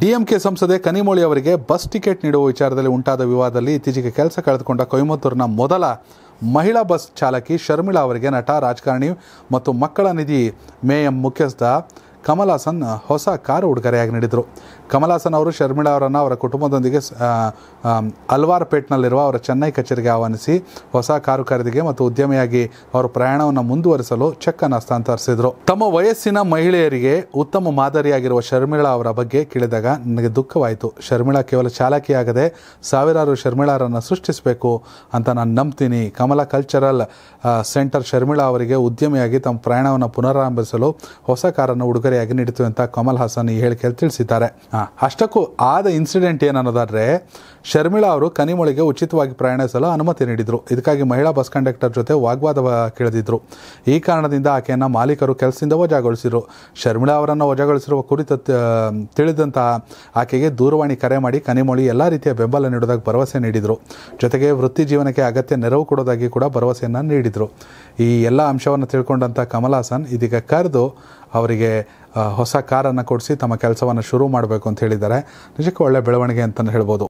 DMK ಸಂಸದೆ ಕನಿಮೊಳಿ ಅವರಿಗೆ bus ticket ನೀಡುವ ವಿಚಾರದಲ್ಲಿ ಉಂಟಾದ ವಿವಾದದಲ್ಲಿ ಇತ್ತೀಚೆಗೆ ಕೆಲಸ ಕಳೆದುಕೊಂಡ ಕೊಯಮತ್ತೂರಿನ ಮೊದಲ ಮಹಿಳಾ ಬಸ್ ಚಾಲಕಿ ಶರ್ಮಿಳಾ ಅವರಿಗೆ ನಟ ರಾಜಕಾರಣಿ ಮತ್ತು ಮಕ್ಕಳ ನಿಧಿ ಮೇಎಂ ಮುಖ್ಯಸ್ಥ ಕಮಲಾಸನ್ ಹೊಸ ಕಾರು ಉಡುಗೊರೆಯಾಗಿ ನೀಡಿದರು ಕಮಲಾಸನ್ ಅವರು ಶರ್ಮಿಳಾ ಅವರನ್ನು ಅವರ ಕುಟುಂಬದೊಂದಿಗೆ ಅಲ್ವಾರ್ ಪೇಟ್ನಲ್ಲಿರುವ ಅವರ ಚೆನ್ನೈ ಕಚೇರಿಗೆ ಆಹ್ವಾನಿಸಿ ಹೊಸ ಕಾರು ಖರೀದಿಗೆ ಮತ್ತು ಉದ್ಯಮಿಯಾಗಿ ಅವರ ಪ್ರಯಾಣವನ್ನು ಮುಂದುವರಿಸಲು ಚೆಕ್ ಅನ್ನು ಹಸ್ತಾಂತರಿಸಿದರು ತಮ್ಮ ವಯಸ್ಸಿನ ಮಹಿಳೆಯರಿಗೆ ಉತ್ತಮ ಮಾದರಿಯಾಗಿರುವ ಶರ್ಮಿಳಾ ಅವರ ಬಗ್ಗೆ ಕೇಳಿದಾಗ ನನಗೆ ದುಃಖವಾಯಿತು ಶರ್ಮಿಳಾ ಕೇವಲ ಚಾಲಕಿಯಾಗದೆ ಸಾವಿರಾರು ಶರ್ಮಿಳಾರನ್ನು ಸೃಷ್ಟಿಸಬೇಕು ಅಂತ ನಾನು ನಂಬ್ತೀನಿ ಕಮಲ ಕಲ್ಚರಲ್ ಸೆಂಟರ್ ಶರ್ಮಿಳಾ ಅವರಿಗೆ ಉದ್ಯಮಿಯಾಗಿ ತಮ್ಮ ಪ್ರಯಾಣವನ್ನು ಪುನರಾರಂಭಿಸಲು ಹೊಸ ಕಾರನ್ನು ಉಡುಗೊರೆ ಮಾದರಿಯಾಗಿ ನೀಡಿತು ಅಂತ ಕಮಲ್ ಹಾಸನ್ ಈ ಹೇಳಿಕೆ ತಿಳಿಸಿದ್ದಾರೆ ಅಷ್ಟಕ್ಕೂ ಆದ ಇನ್ಸಿಡೆಂಟ್ ಏನನ್ನೋದಾದ್ರೆ ಶರ್ಮಿಳಾ ಅವರು ಕನಿಮೊಳಿಗೆ ಉಚಿತವಾಗಿ ಪ್ರಯಾಣಿಸಲು ಅನುಮತಿ ನೀಡಿದರು ಇದಕ್ಕಾಗಿ ಮಹಿಳಾ ಬಸ್ ಕಂಡಕ್ಟರ್ ಜೊತೆ ವಾಗ್ವಾದ ಕೇಳಿದ್ರು ಈ ಕಾರಣದಿಂದ ಆಕೆಯನ್ನ ಮಾಲೀಕರು ಕೆಲಸದಿಂದ ವಜಾಗೊಳಿಸಿದರು ಶರ್ಮಿಳಾ ಅವರನ್ನು ವಜಾಗೊಳಿಸಿರುವ ಕುರಿತು ತಿಳಿದಂತಹ ಆಕೆಗೆ ದೂರವಾಣಿ ಕರೆ ಮಾಡಿ ಕನಿಮೊಳಿ ಎಲ್ಲಾ ರೀತಿಯ ಬೆಂಬಲ ನೀಡುವುದಾಗಿ ಭರವಸೆ ನೀಡಿದರು ಜೊತೆಗೆ ವೃತ್ತಿ ಜೀವನಕ್ಕೆ ಅಗತ್ಯ ನೆರವು ಕೊಡೋದಾಗಿ ಕೂಡ ಭರವಸೆಯನ್ನು ನೀಡಿದರು ಈ ಎಲ್ಲ ಅಂಶವನ್ನು ತಿಳ್ಕೊಂಡಂಥ ಕಮಲಾಸನ್ ಇದೀಗ ಕರೆದು ಅವರಿಗೆ ಹೊಸ ಕಾರನ್ನು ಕೊಡಿಸಿ ತಮ್ಮ ಕೆಲಸವನ್ನು ಶುರು ಮಾಡಬೇಕು ಅಂತ ಹೇಳಿದ್ದಾರೆ ನಿಜಕ್ಕೂ ಒಳ್ಳೆ ಬೆಳವಣಿಗೆ ಅಂತಲೇ ಹೇಳ್ಬೋದು